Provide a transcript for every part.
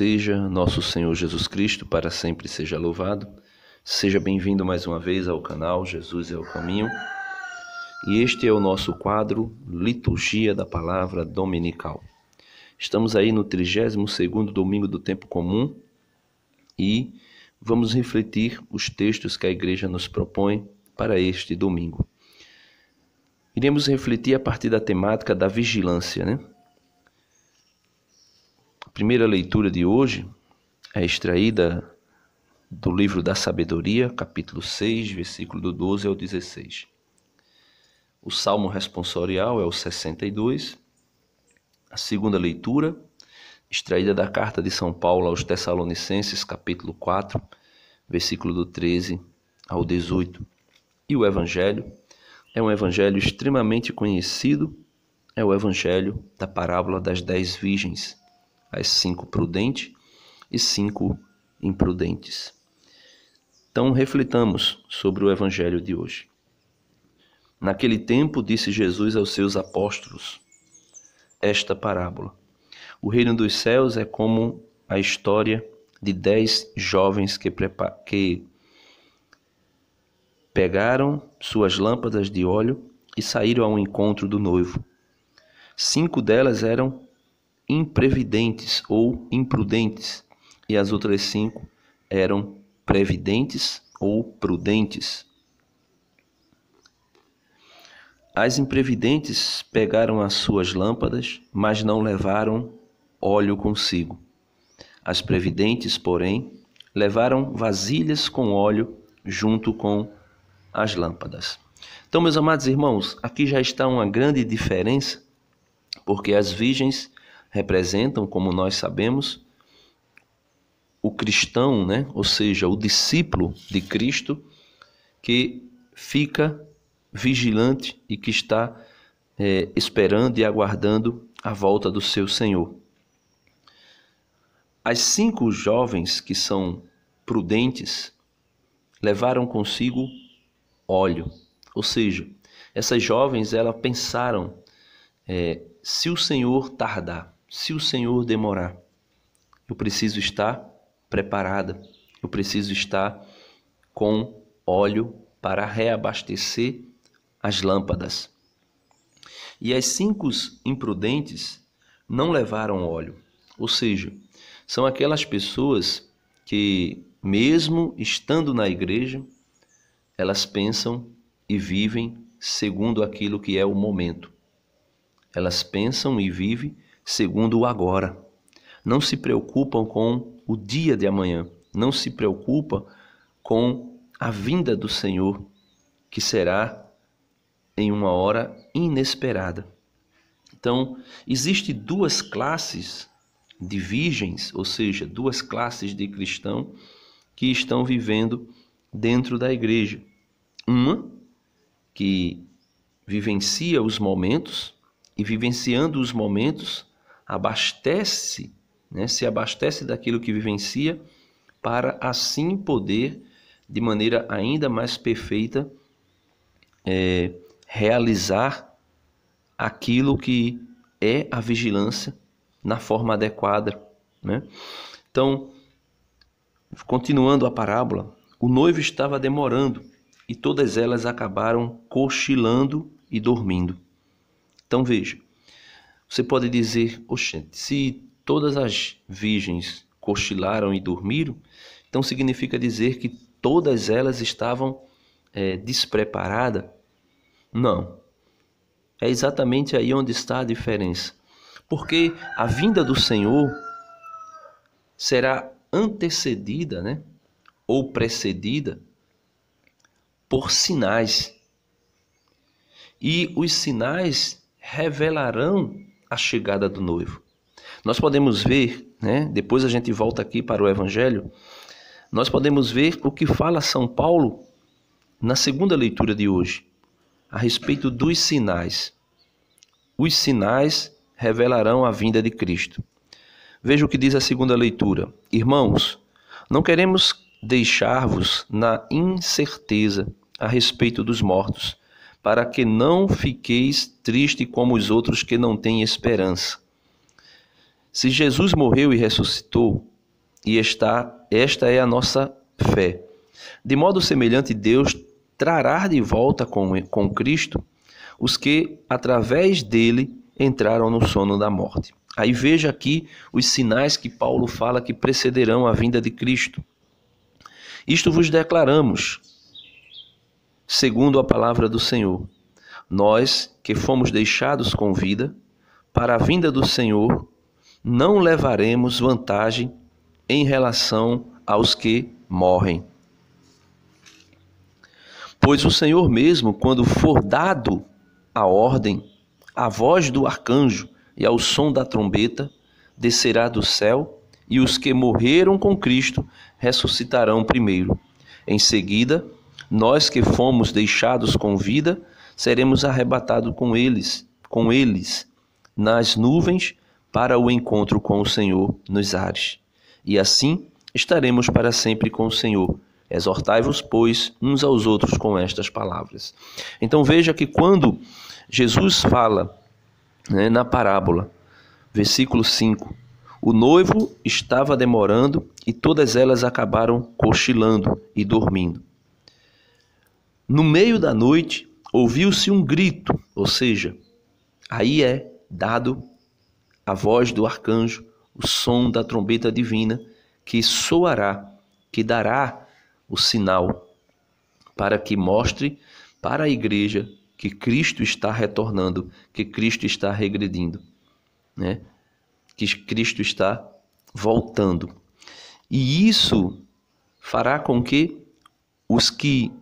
seja nosso Senhor Jesus Cristo, para sempre seja louvado. Seja bem-vindo mais uma vez ao canal Jesus é o Caminho. E este é o nosso quadro Liturgia da Palavra Dominical. Estamos aí no 32º domingo do tempo comum e vamos refletir os textos que a igreja nos propõe para este domingo. Iremos refletir a partir da temática da vigilância, né? A primeira leitura de hoje é extraída do livro da Sabedoria, capítulo 6, versículo do 12 ao 16. O salmo responsorial é o 62. A segunda leitura, extraída da carta de São Paulo aos Tessalonicenses, capítulo 4, versículo do 13 ao 18. E o evangelho é um evangelho extremamente conhecido, é o evangelho da parábola das dez virgens as cinco prudentes e cinco imprudentes. Então reflitamos sobre o evangelho de hoje. Naquele tempo disse Jesus aos seus apóstolos esta parábola: O reino dos céus é como a história de dez jovens que, que pegaram suas lâmpadas de óleo e saíram ao encontro do noivo. Cinco delas eram imprevidentes ou imprudentes, e as outras cinco eram previdentes ou prudentes. As imprevidentes pegaram as suas lâmpadas, mas não levaram óleo consigo. As previdentes, porém, levaram vasilhas com óleo junto com as lâmpadas. Então, meus amados irmãos, aqui já está uma grande diferença, porque as virgens representam, como nós sabemos, o cristão, né? ou seja, o discípulo de Cristo, que fica vigilante e que está é, esperando e aguardando a volta do seu Senhor. As cinco jovens que são prudentes levaram consigo óleo, ou seja, essas jovens elas pensaram é, se o Senhor tardar, se o Senhor demorar. Eu preciso estar preparada, eu preciso estar com óleo para reabastecer as lâmpadas. E as cinco imprudentes não levaram óleo, ou seja, são aquelas pessoas que, mesmo estando na igreja, elas pensam e vivem segundo aquilo que é o momento. Elas pensam e vivem segundo o agora. Não se preocupam com o dia de amanhã, não se preocupa com a vinda do Senhor, que será em uma hora inesperada. Então, existe duas classes de virgens, ou seja, duas classes de cristão que estão vivendo dentro da igreja. Uma que vivencia os momentos e vivenciando os momentos abastece, né, se abastece daquilo que vivencia, para assim poder, de maneira ainda mais perfeita, é, realizar aquilo que é a vigilância na forma adequada. Né? Então, continuando a parábola, o noivo estava demorando e todas elas acabaram cochilando e dormindo. Então veja, você pode dizer, oxente, se todas as virgens cochilaram e dormiram, então significa dizer que todas elas estavam é, despreparadas? Não. É exatamente aí onde está a diferença. Porque a vinda do Senhor será antecedida, né? Ou precedida por sinais. E os sinais revelarão a chegada do noivo. Nós podemos ver, né, depois a gente volta aqui para o Evangelho, nós podemos ver o que fala São Paulo na segunda leitura de hoje, a respeito dos sinais. Os sinais revelarão a vinda de Cristo. Veja o que diz a segunda leitura. Irmãos, não queremos deixar-vos na incerteza a respeito dos mortos, para que não fiqueis triste como os outros que não têm esperança. Se Jesus morreu e ressuscitou, e está, esta é a nossa fé. De modo semelhante, Deus trará de volta com, com Cristo os que, através dele, entraram no sono da morte. Aí veja aqui os sinais que Paulo fala que precederão a vinda de Cristo. Isto vos declaramos, segundo a palavra do Senhor. Nós que fomos deixados com vida, para a vinda do Senhor, não levaremos vantagem em relação aos que morrem. Pois o Senhor mesmo, quando for dado a ordem, a voz do arcanjo e ao som da trombeta, descerá do céu, e os que morreram com Cristo ressuscitarão primeiro. Em seguida, nós que fomos deixados com vida, seremos arrebatados com eles, com eles, nas nuvens, para o encontro com o Senhor nos ares. E assim estaremos para sempre com o Senhor. Exortai-vos, pois, uns aos outros com estas palavras. Então veja que quando Jesus fala né, na parábola, versículo 5, o noivo estava demorando e todas elas acabaram cochilando e dormindo. No meio da noite ouviu-se um grito, ou seja, aí é dado a voz do arcanjo, o som da trombeta divina que soará, que dará o sinal para que mostre para a igreja que Cristo está retornando, que Cristo está regredindo, né? Que Cristo está voltando. E isso fará com que os que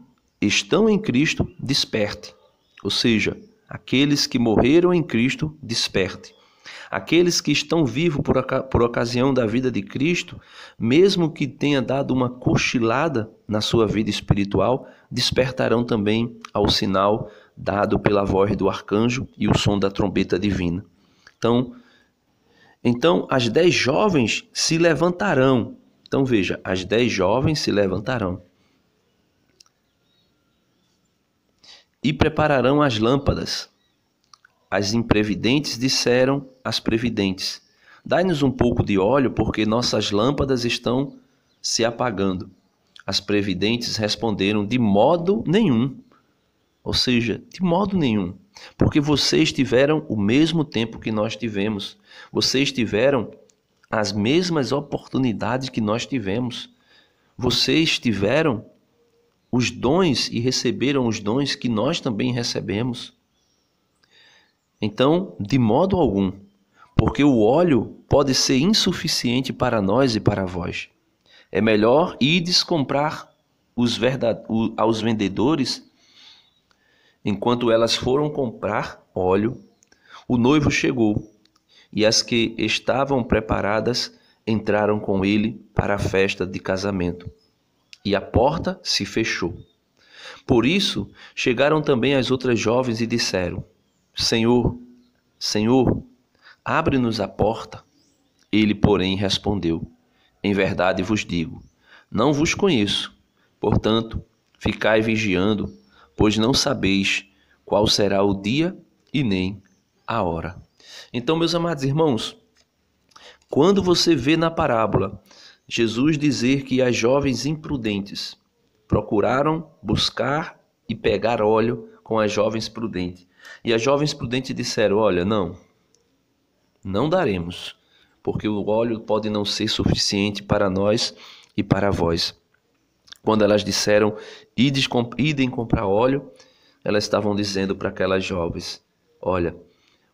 estão em Cristo, desperte. Ou seja, aqueles que morreram em Cristo, desperte. Aqueles que estão vivos por, por ocasião da vida de Cristo, mesmo que tenha dado uma cochilada na sua vida espiritual, despertarão também ao sinal dado pela voz do arcanjo e o som da trombeta divina. Então, então as dez jovens se levantarão. Então veja, as dez jovens se levantarão. e prepararão as lâmpadas. As imprevidentes disseram às previdentes: Dai-nos um pouco de óleo, porque nossas lâmpadas estão se apagando. As previdentes responderam: De modo nenhum. Ou seja, de modo nenhum. Porque vocês tiveram o mesmo tempo que nós tivemos. Vocês tiveram as mesmas oportunidades que nós tivemos. Vocês tiveram os dons e receberam os dons que nós também recebemos. Então, de modo algum, porque o óleo pode ser insuficiente para nós e para vós. É melhor ides comprar os verdade... aos vendedores, enquanto elas foram comprar óleo, o noivo chegou, e as que estavam preparadas entraram com ele para a festa de casamento e a porta se fechou. Por isso chegaram também as outras jovens e disseram: Senhor, Senhor, abre-nos a porta. Ele, porém, respondeu: Em verdade vos digo, não vos conheço. Portanto, ficai vigiando, pois não sabeis qual será o dia e nem a hora. Então, meus amados irmãos, quando você vê na parábola Jesus dizer que as jovens imprudentes procuraram buscar e pegar óleo com as jovens prudentes. E as jovens prudentes disseram: Olha, não, não daremos, porque o óleo pode não ser suficiente para nós e para vós. Quando elas disseram: Idem comprar óleo, elas estavam dizendo para aquelas jovens: Olha,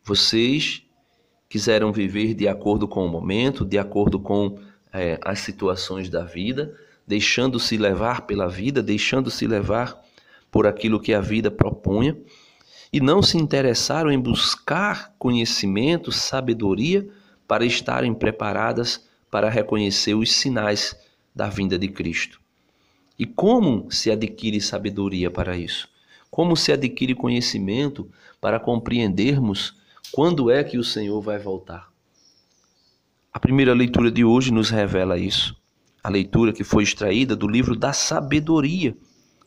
vocês quiseram viver de acordo com o momento, de acordo com é, as situações da vida, deixando-se levar pela vida, deixando-se levar por aquilo que a vida propunha, e não se interessaram em buscar conhecimento, sabedoria, para estarem preparadas para reconhecer os sinais da vinda de Cristo. E como se adquire sabedoria para isso? Como se adquire conhecimento para compreendermos quando é que o Senhor vai voltar? A primeira leitura de hoje nos revela isso. A leitura que foi extraída do livro da Sabedoria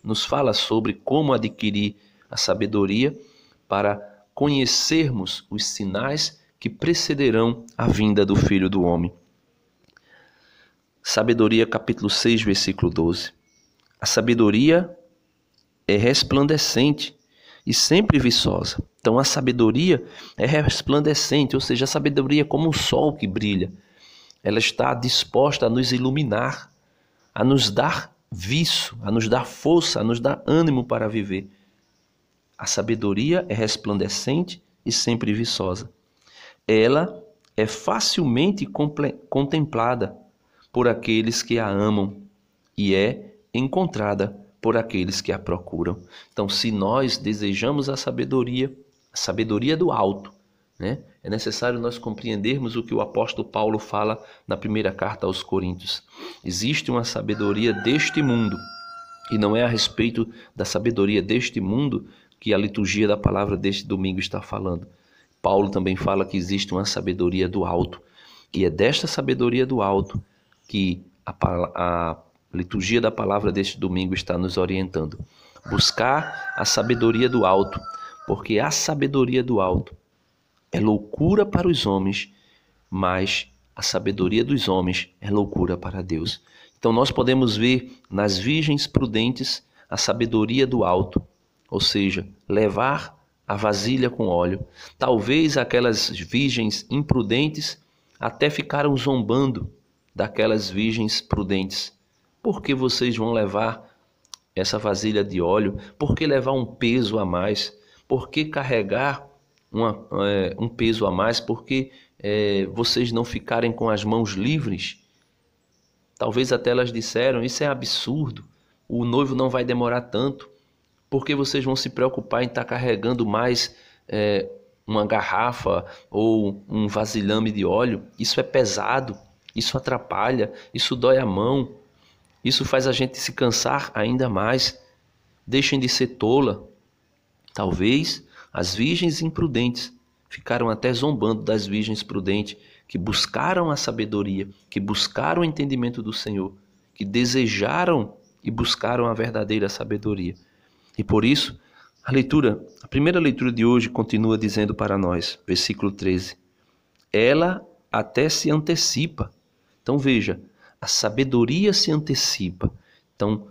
nos fala sobre como adquirir a sabedoria para conhecermos os sinais que precederão a vinda do Filho do Homem. Sabedoria, capítulo 6, versículo 12. A sabedoria é resplandecente e sempre viçosa. Então a sabedoria é resplandecente, ou seja, a sabedoria é como o sol que brilha. Ela está disposta a nos iluminar, a nos dar viço, a nos dar força, a nos dar ânimo para viver. A sabedoria é resplandecente e sempre viçosa. Ela é facilmente contemplada por aqueles que a amam e é encontrada por aqueles que a procuram. Então, se nós desejamos a sabedoria, a sabedoria do alto, né? É necessário nós compreendermos o que o apóstolo Paulo fala na primeira carta aos Coríntios. Existe uma sabedoria deste mundo, e não é a respeito da sabedoria deste mundo que a liturgia da palavra deste domingo está falando. Paulo também fala que existe uma sabedoria do alto, e é desta sabedoria do alto que a, a a liturgia da palavra deste domingo está nos orientando. Buscar a sabedoria do alto, porque a sabedoria do alto é loucura para os homens, mas a sabedoria dos homens é loucura para Deus. Então nós podemos ver nas virgens prudentes a sabedoria do alto, ou seja, levar a vasilha com óleo. Talvez aquelas virgens imprudentes até ficaram zombando daquelas virgens prudentes. Por que vocês vão levar essa vasilha de óleo? Por que levar um peso a mais? Por que carregar uma, é, um peso a mais? Por que é, vocês não ficarem com as mãos livres? Talvez até elas disseram: Isso é absurdo, o noivo não vai demorar tanto. Por que vocês vão se preocupar em estar tá carregando mais é, uma garrafa ou um vasilhame de óleo? Isso é pesado, isso atrapalha, isso dói a mão. Isso faz a gente se cansar ainda mais. Deixem de ser tola. Talvez as virgens imprudentes ficaram até zombando das virgens prudentes que buscaram a sabedoria, que buscaram o entendimento do Senhor, que desejaram e buscaram a verdadeira sabedoria. E por isso, a leitura, a primeira leitura de hoje continua dizendo para nós, versículo 13: Ela até se antecipa. Então veja, a sabedoria se antecipa. Então,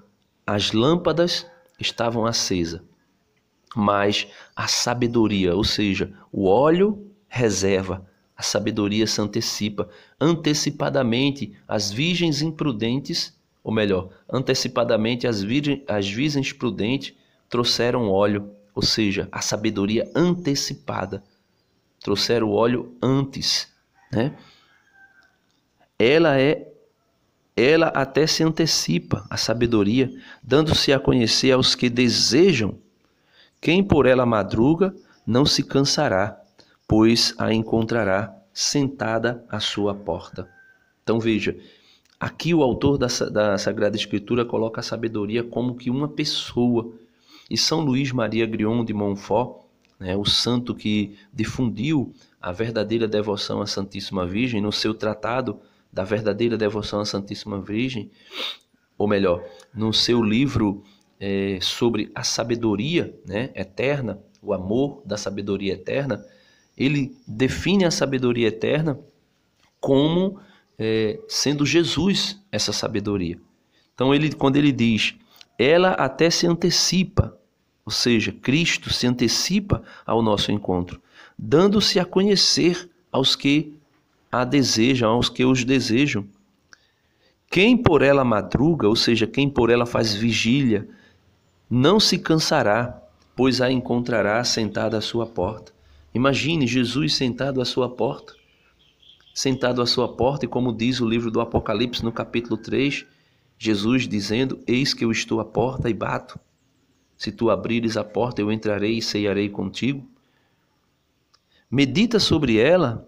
as lâmpadas estavam acesas, mas a sabedoria, ou seja, o óleo reserva, a sabedoria se antecipa antecipadamente as virgens imprudentes, ou melhor, antecipadamente as virgens, as virgens prudentes trouxeram óleo, ou seja, a sabedoria antecipada. Trouxeram óleo antes, né? Ela é ela até se antecipa à sabedoria, dando-se a conhecer aos que desejam. Quem por ela madruga não se cansará, pois a encontrará sentada à sua porta. Então veja, aqui o autor da, da Sagrada Escritura coloca a sabedoria como que uma pessoa. E São Luís Maria Grion de Montfort, né, o santo que difundiu a verdadeira devoção à Santíssima Virgem, no seu tratado da verdadeira devoção à Santíssima Virgem, ou melhor, no seu livro é, sobre a sabedoria né, eterna, o amor da sabedoria eterna, ele define a sabedoria eterna como é, sendo Jesus essa sabedoria. Então, ele, quando ele diz, ela até se antecipa, ou seja, Cristo se antecipa ao nosso encontro, dando-se a conhecer aos que a desejam, aos que os desejam. Quem por ela madruga, ou seja, quem por ela faz vigília, não se cansará, pois a encontrará sentada à sua porta. Imagine Jesus sentado à sua porta. Sentado à sua porta, e como diz o livro do Apocalipse, no capítulo 3, Jesus dizendo: Eis que eu estou à porta e bato. Se tu abrires a porta, eu entrarei e ceiarei contigo. Medita sobre ela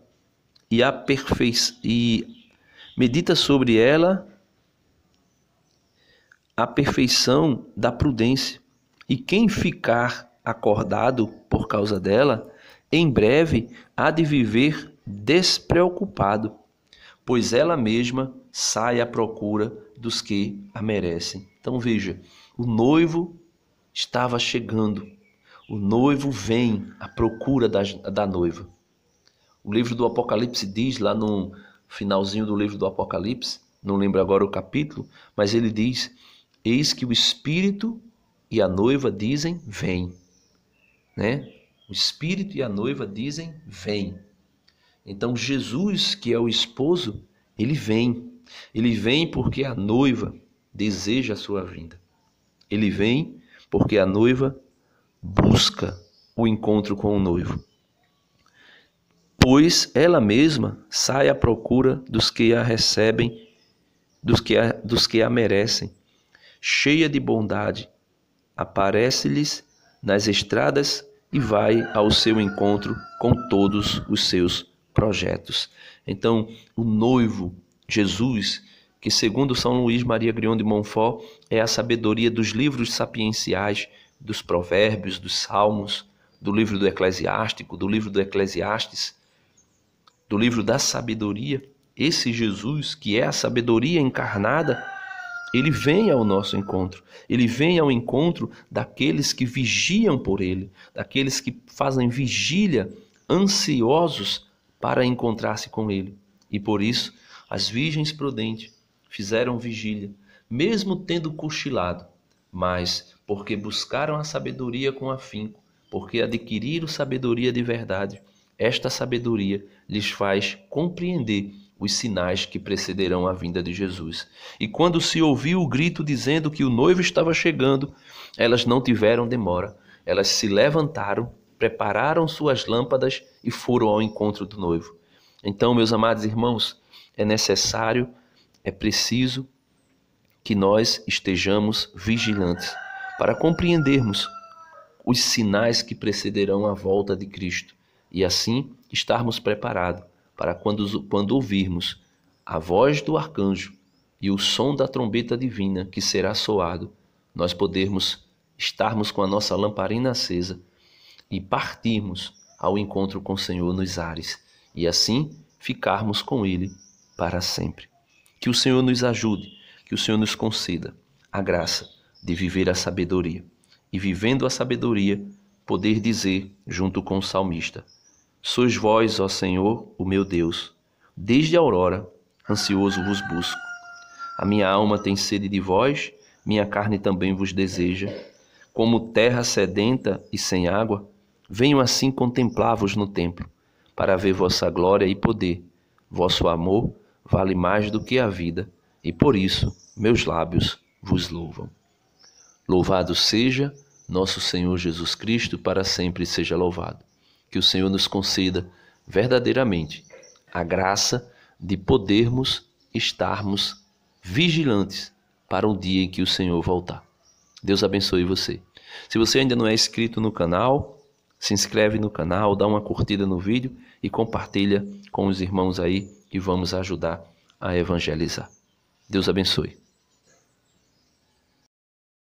e, aperfei e medita sobre ela a perfeição da prudência. E quem ficar acordado por causa dela, em breve há de viver despreocupado, pois ela mesma sai à procura dos que a merecem. Então veja, o noivo estava chegando. O noivo vem à procura da, da noiva. O livro do Apocalipse diz lá no finalzinho do livro do Apocalipse, não lembro agora o capítulo, mas ele diz: Eis que o Espírito e a noiva dizem: Vem. Né? O Espírito e a noiva dizem: Vem. Então Jesus, que é o esposo, ele vem. Ele vem porque a noiva deseja a sua vinda. Ele vem porque a noiva busca o encontro com o noivo pois ela mesma sai à procura dos que a recebem, dos que a, dos que a merecem. Cheia de bondade, aparece-lhes nas estradas e vai ao seu encontro com todos os seus projetos. Então, o noivo Jesus, que segundo São Luís Maria Grion de Montfort, é a sabedoria dos livros sapienciais, dos provérbios, dos salmos, do livro do Eclesiástico, do livro do Eclesiastes, do livro da sabedoria, esse Jesus que é a sabedoria encarnada, ele vem ao nosso encontro, ele vem ao encontro daqueles que vigiam por ele, daqueles que fazem vigília, ansiosos para encontrar-se com ele. E por isso, as virgens prudentes fizeram vigília, mesmo tendo cochilado, mas porque buscaram a sabedoria com afinco, porque adquiriram sabedoria de verdade esta sabedoria lhes faz compreender os sinais que precederão a vinda de Jesus. E quando se ouviu o grito dizendo que o noivo estava chegando, elas não tiveram demora. Elas se levantaram, prepararam suas lâmpadas e foram ao encontro do noivo. Então, meus amados irmãos, é necessário, é preciso que nós estejamos vigilantes para compreendermos os sinais que precederão a volta de Cristo e assim estarmos preparados para quando, quando ouvirmos a voz do arcanjo e o som da trombeta divina que será soado, nós podermos estarmos com a nossa lamparina acesa e partirmos ao encontro com o Senhor nos ares e assim ficarmos com Ele para sempre. Que o Senhor nos ajude, que o Senhor nos conceda a graça de viver a sabedoria e, vivendo a sabedoria, poder dizer, junto com o salmista, Sois vós, ó Senhor, o meu Deus. Desde a aurora, ansioso vos busco. A minha alma tem sede de vós, minha carne também vos deseja. Como terra sedenta e sem água, venho assim contemplá-vos no templo, para ver vossa glória e poder. Vosso amor vale mais do que a vida, e por isso meus lábios vos louvam. Louvado seja nosso Senhor Jesus Cristo, para sempre seja louvado que o Senhor nos conceda verdadeiramente a graça de podermos estarmos vigilantes para o dia em que o Senhor voltar. Deus abençoe você. Se você ainda não é inscrito no canal, se inscreve no canal, dá uma curtida no vídeo e compartilha com os irmãos aí e vamos ajudar a evangelizar. Deus abençoe.